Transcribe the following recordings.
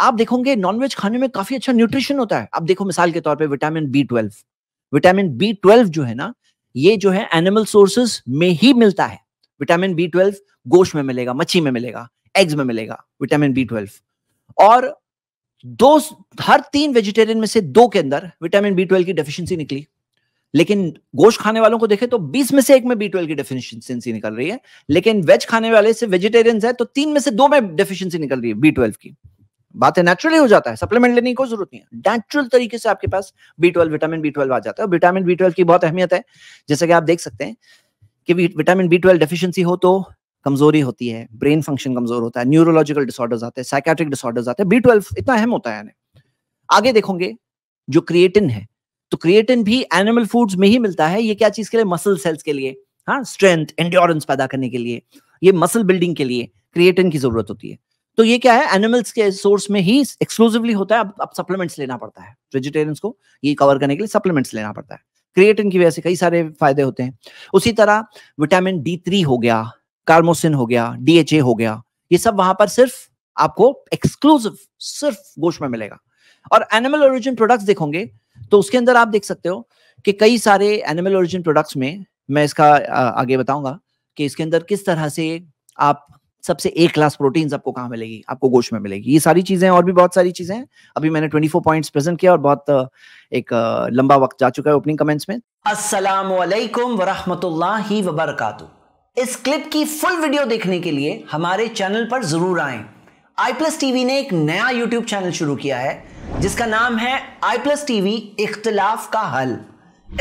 आप देखोगे नॉनवेज खाने में काफी अच्छा न्यूट्रिशन होता है आप देखो मिसाल के तौर पे vitamin B twelve vitamin B twelve जो है ना ये जो है एनिमल सोर्सेस में ही मिलता है विटामिन बी ट्वेल्व गोश्त में मिलेगा मच्छी में मिलेगा एग्स में मिलेगा विटामिन बी ट्वेल्व और दो हर तीन वेजिटेरियन में से दो के अंदर विटामिन बी ट्वेल्व की डेफिशिएंसी निकली लेकिन गोश्त खाने वालों को देखें तो 20 में से एक में बी ट्वेल्व की डेफिशिएंसी निकल रही है लेकिन वेज खाने वाले से वेजिटेरियंस है तो तीन में से दो में डेफिशिएंसी निकल रही है बी ट्वेल्व की बातें नेचुरली हो जाता है सप्लीमेंट लेने की कोई जरूरत नहीं है नेचुरल तरीके से आपके पास B twelve vitamin B twelve आ जाता है विटामिन बी ट्वेल्व की बहुत अहमियत है जैसे कि आप देख सकते हैं कि विटामिन बी ट्वेल्व डेफिशियंसी हो तो कमजोरी होती है ब्रेन फंक्शन कमजोर होता है न्यूरोलॉजिकल डिसऑर्डर्स आते हैं साइकेट्रिक डिसऑर्डर्स आते हैं बी ट्वेल्व इतना अहम होता है आगे देखोगे जो क्रिएटिन है तो क्रिएटिन भी एनिमल फूड्स में ही मिलता है ये क्या चीज के लिए मसल सेल्स के लिए हाँ स्ट्रेंथ एंड्योरेंस पैदा करने के लिए ये मसल बिल्डिंग के लिए क्रिएटिन की जरूरत होती है तो ये क्या है एनिमल्स के सोर्स में ही एक्सक्लूसिवली होता है अब अब सप्लीमेंट्स लेना पड़ता है वेजिटेरियंस को ये कवर करने के लिए सप्लीमेंट्स लेना पड़ता है क्रिएटिन की वजह से कई सारे फायदे होते हैं उसी तरह विटामिन डी थ्री हो गया कार्मोसिन हो गया डीएचए हो गया ये सब वहां पर सिर्फ आपको एक्सक्लूसिव सिर्फ गोश्त में मिलेगा और एनिमल ओरिजिन प्रोडक्ट्स देखोगे तो उसके अंदर आप देख सकते हो कि कई सारे एनिमल ओरिजिन प्रोडक्ट्स में मैं इसका आगे बताऊंगा कि इसके अंदर किस तरह से आप सबसे ए क्लास प्रोटीन आपको कहाँ मिलेगी आपको गोश्त में मिलेगी ये सारी चीजें और भी बहुत सारी चीजें अभी मैंने 24 पॉइंट्स प्रेजेंट किया और बहुत एक लंबा वक्त जा चुका है ओपनिंग कमेंट्स में अस्सलाम वालेकुम वरहमतुल्लाहि वबरकातु इस क्लिप की फुल वीडियो देखने के लिए हमारे चैनल पर जरूर आए आई प्लस टीवी ने एक नया यूट्यूब चैनल शुरू किया है जिसका नाम है आई प्लस टीवी इख्तलाफ का हल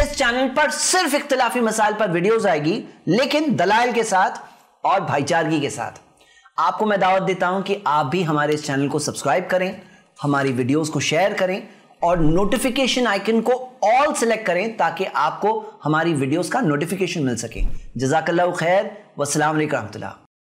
इस चैनल पर सिर्फ इख्तलाफी मसाइल पर वीडियोस आएगी लेकिन दलाल के साथ और भाईचारगी के साथ आपको मैं दावत देता हूं कि आप भी हमारे इस चैनल को सब्सक्राइब करें हमारी वीडियोस को शेयर करें और नोटिफिकेशन आइकन को ऑल सेलेक्ट करें ताकि आपको हमारी वीडियोस का नोटिफिकेशन मिल सके जजाकल्ला खैर वसलाम रहमतुल्ला